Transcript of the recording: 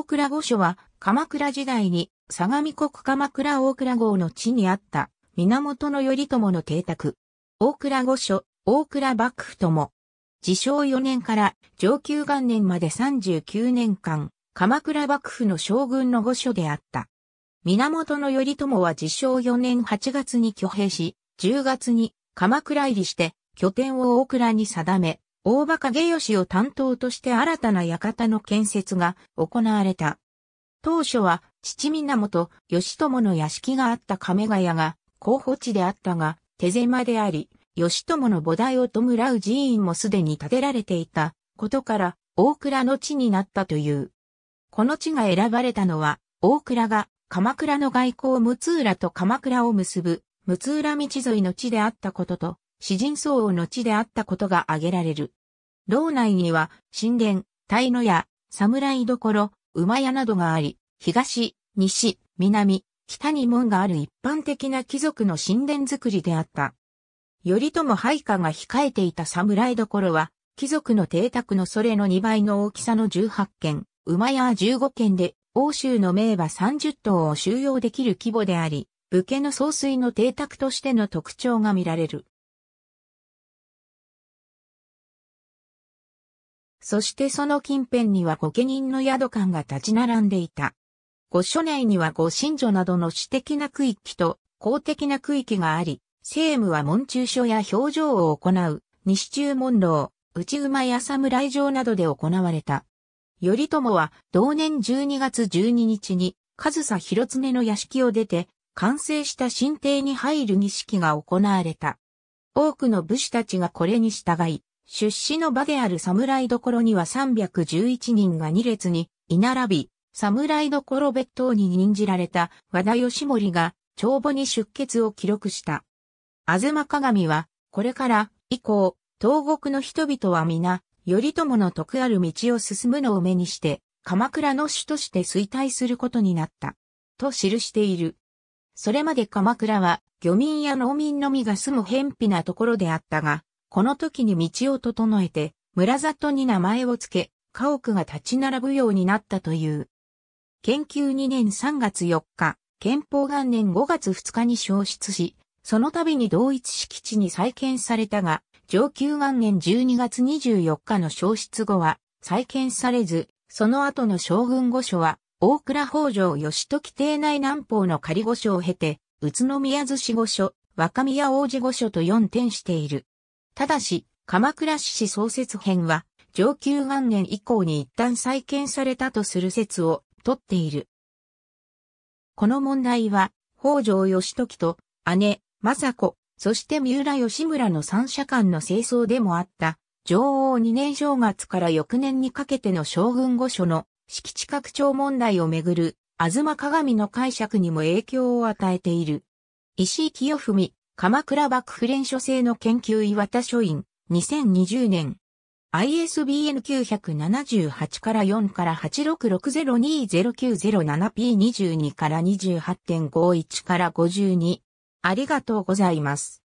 大倉御所は、鎌倉時代に、相模国鎌倉大倉郷の地にあった、源頼朝の邸宅。大倉御所、大倉幕府とも、自称4年から上級元年まで39年間、鎌倉幕府の将軍の御所であった。源頼朝は自称4年8月に挙兵し、10月に鎌倉入りして拠点を大倉に定め、大場影義を担当として新たな館の建設が行われた。当初は父源義朝の屋敷があった亀ヶ谷が候補地であったが、手狭であり、義朝の菩提を弔う寺院もすでに建てられていたことから大倉の地になったという。この地が選ばれたのは、大倉が鎌倉の外交六浦と鎌倉を結ぶ六浦道沿いの地であったことと、詩人僧をの地であったことが挙げられる。道内には、神殿、大野屋、侍所、馬屋などがあり、東、西、南、北に門がある一般的な貴族の神殿作りであった。頼朝配下が控えていた侍所は、貴族の邸宅のそれの2倍の大きさの18軒、馬屋15軒で、欧州の名馬30頭を収容できる規模であり、武家の総帥の邸宅としての特徴が見られる。そしてその近辺には御家人の宿館が立ち並んでいた。御所内には御神女などの私的な区域と公的な区域があり、政務は門中書や表情を行う、西中門楼、内馬や侍城などで行われた。頼朝は同年12月12日に、上総広常の屋敷を出て、完成した神邸に入る儀式が行われた。多くの武士たちがこれに従い、出資の場である侍どころには311人が2列に居並び、侍どころ別当に任じられた和田義盛が帳簿に出血を記録した。東鏡は、これから以降、東国の人々は皆、頼朝の徳ある道を進むのを目にして、鎌倉の主として衰退することになった。と記している。それまで鎌倉は、漁民や農民のみが住む偏僻なところであったが、この時に道を整えて、村里に名前を付け、家屋が立ち並ぶようになったという。研究2年3月4日、憲法元年5月2日に消失し、その度に同一敷地に再建されたが、上級元年12月24日の消失後は再建されず、その後の将軍御所は、大倉北条義時邸内南方の仮御所を経て、宇都宮寿司御所、若宮王子御所と4点している。ただし、鎌倉市創設編は、上級元年以降に一旦再建されたとする説を取っている。この問題は、北条義時と姉、政子、そして三浦義村の三者間の清掃でもあった、上王二年正月から翌年にかけての将軍御所の敷地拡張問題をめぐる、妻鏡の解釈にも影響を与えている。石井清文、鎌倉幕府連書制の研究岩田書院、2020年。ISBN 978から4から 8660209007P22 から28.51から52。ありがとうございます。